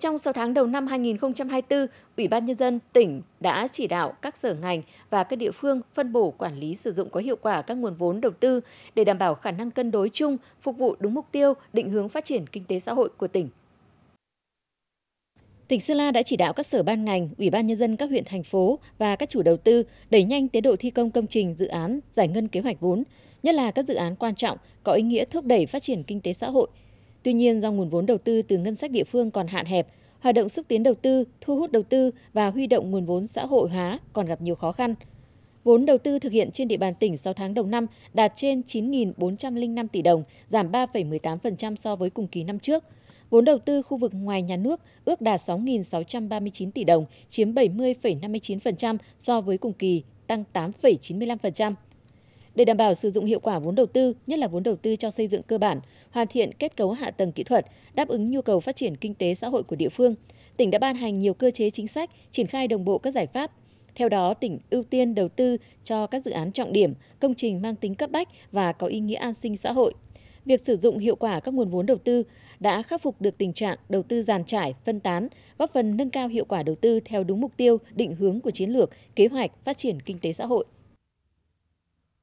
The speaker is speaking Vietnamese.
Trong 6 tháng đầu năm 2024, Ủy ban Nhân dân tỉnh đã chỉ đạo các sở ngành và các địa phương phân bổ quản lý sử dụng có hiệu quả các nguồn vốn đầu tư để đảm bảo khả năng cân đối chung, phục vụ đúng mục tiêu, định hướng phát triển kinh tế xã hội của tỉnh. Tỉnh Sơn La đã chỉ đạo các sở ban ngành, ủy ban nhân dân các huyện thành phố và các chủ đầu tư đẩy nhanh tiến độ thi công công trình dự án giải ngân kế hoạch vốn, nhất là các dự án quan trọng có ý nghĩa thúc đẩy phát triển kinh tế xã hội, Tuy nhiên, do nguồn vốn đầu tư từ ngân sách địa phương còn hạn hẹp, hoạt động xúc tiến đầu tư, thu hút đầu tư và huy động nguồn vốn xã hội hóa còn gặp nhiều khó khăn. Vốn đầu tư thực hiện trên địa bàn tỉnh 6 tháng đầu năm đạt trên 9.405 tỷ đồng, giảm 3,18% so với cùng kỳ năm trước. Vốn đầu tư khu vực ngoài nhà nước ước đạt 6.639 tỷ đồng, chiếm 70,59% so với cùng kỳ, tăng 8,95%. Để đảm bảo sử dụng hiệu quả vốn đầu tư, nhất là vốn đầu tư cho xây dựng cơ bản, hoàn thiện kết cấu hạ tầng kỹ thuật, đáp ứng nhu cầu phát triển kinh tế xã hội của địa phương, tỉnh đã ban hành nhiều cơ chế chính sách, triển khai đồng bộ các giải pháp. Theo đó, tỉnh ưu tiên đầu tư cho các dự án trọng điểm, công trình mang tính cấp bách và có ý nghĩa an sinh xã hội. Việc sử dụng hiệu quả các nguồn vốn đầu tư đã khắc phục được tình trạng đầu tư giàn trải, phân tán, góp phần nâng cao hiệu quả đầu tư theo đúng mục tiêu, định hướng của chiến lược, kế hoạch phát triển kinh tế xã hội.